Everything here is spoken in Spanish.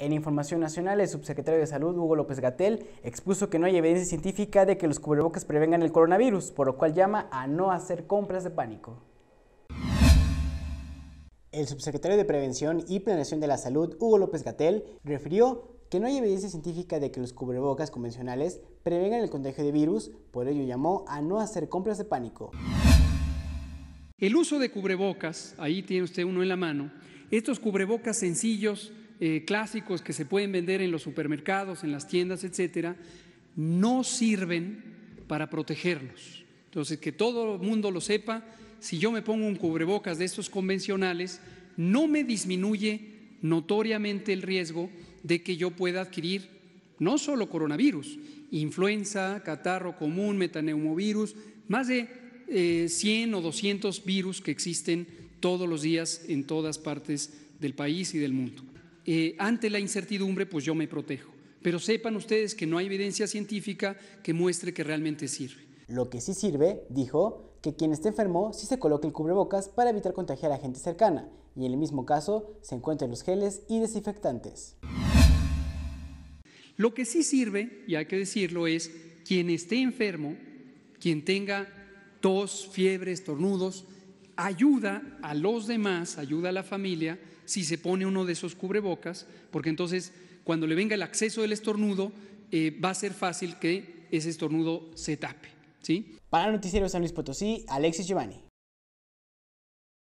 En información nacional, el subsecretario de Salud, Hugo López Gatel, expuso que no hay evidencia científica de que los cubrebocas prevengan el coronavirus, por lo cual llama a no hacer compras de pánico. El subsecretario de Prevención y Planeación de la Salud, Hugo López Gatel, refirió que no hay evidencia científica de que los cubrebocas convencionales prevengan el contagio de virus, por ello llamó a no hacer compras de pánico. El uso de cubrebocas, ahí tiene usted uno en la mano, estos cubrebocas sencillos eh, clásicos que se pueden vender en los supermercados, en las tiendas, etcétera, no sirven para protegerlos. Entonces, que todo el mundo lo sepa, si yo me pongo un cubrebocas de estos convencionales, no me disminuye notoriamente el riesgo de que yo pueda adquirir no solo coronavirus, influenza, catarro común, metaneumovirus, más de 100 eh, o 200 virus que existen todos los días en todas partes del país y del mundo. Eh, ante la incertidumbre, pues yo me protejo. Pero sepan ustedes que no hay evidencia científica que muestre que realmente sirve. Lo que sí sirve, dijo, que quien esté enfermo sí se coloque el cubrebocas para evitar contagiar a gente cercana y en el mismo caso se encuentren los geles y desinfectantes. Lo que sí sirve, y hay que decirlo, es quien esté enfermo, quien tenga tos, fiebre, tornudos ayuda a los demás, ayuda a la familia, si se pone uno de esos cubrebocas, porque entonces cuando le venga el acceso del estornudo, eh, va a ser fácil que ese estornudo se tape. ¿sí? Para Noticiero San Luis Potosí, Alexis Giovanni.